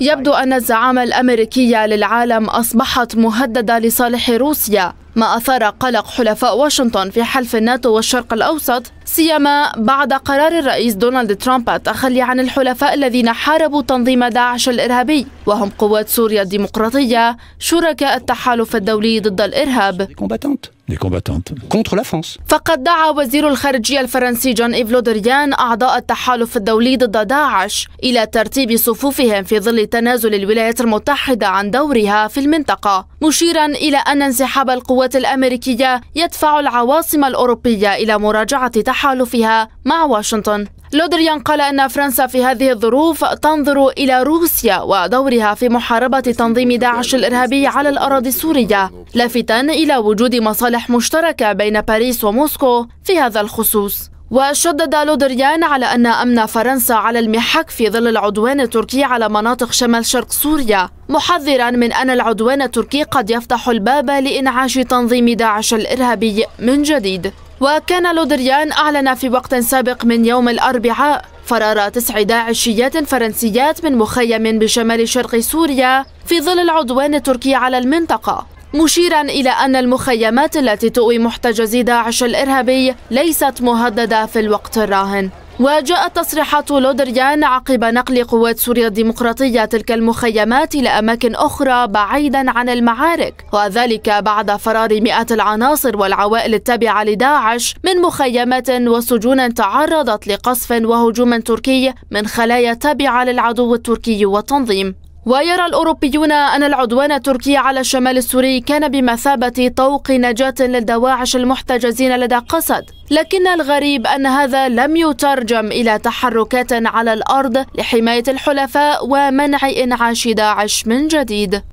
يبدو أن الزعامة الأمريكية للعالم أصبحت مهددة لصالح روسيا ما أثار قلق حلفاء واشنطن في حلف الناتو والشرق الأوسط سيما بعد قرار الرئيس دونالد ترامب التخلي عن الحلفاء الذين حاربوا تنظيم داعش الإرهابي وهم قوات سوريا الديمقراطية شركاء التحالف الدولي ضد الإرهاب فقد دعا وزير الخارجية الفرنسي جون إيف لودريان أعضاء التحالف الدولي ضد داعش إلى ترتيب صفوفهم في ظل تنازل الولايات المتحدة عن دورها في المنطقة مشيرا إلى أن انسحاب القوات الأمريكية يدفع العواصم الأوروبية إلى مراجعة تحالفها مع واشنطن لودريان قال أن فرنسا في هذه الظروف تنظر إلى روسيا ودورها في محاربة تنظيم داعش الإرهابي على الأراضي السورية لافتا إلى وجود مصالح مشتركة بين باريس وموسكو في هذا الخصوص وشدد لودريان على أن أمن فرنسا على المحك في ظل العدوان التركي على مناطق شمال شرق سوريا محذرا من أن العدوان التركي قد يفتح الباب لإنعاش تنظيم داعش الإرهابي من جديد وكان لودريان أعلن في وقت سابق من يوم الأربعاء فرار تسع داعشيات فرنسيات من مخيم بشمال شرق سوريا في ظل العدوان التركي على المنطقة مشيرا إلى أن المخيمات التي تؤوي محتجزي داعش الإرهابي ليست مهددة في الوقت الراهن وجاءت تصريحات لودريان عقب نقل قوات سوريا الديمقراطية تلك المخيمات إلى أماكن أخرى بعيدا عن المعارك وذلك بعد فرار مئات العناصر والعوائل التابعة لداعش من مخيمات وسجون تعرضت لقصف وهجوم تركي من خلايا تابعة للعدو التركي والتنظيم ويرى الأوروبيون أن العدوان التركي على الشمال السوري كان بمثابة طوق نجاة للدواعش المحتجزين لدى قسد لكن الغريب أن هذا لم يترجم إلى تحركات على الأرض لحماية الحلفاء ومنع إنعاش داعش من جديد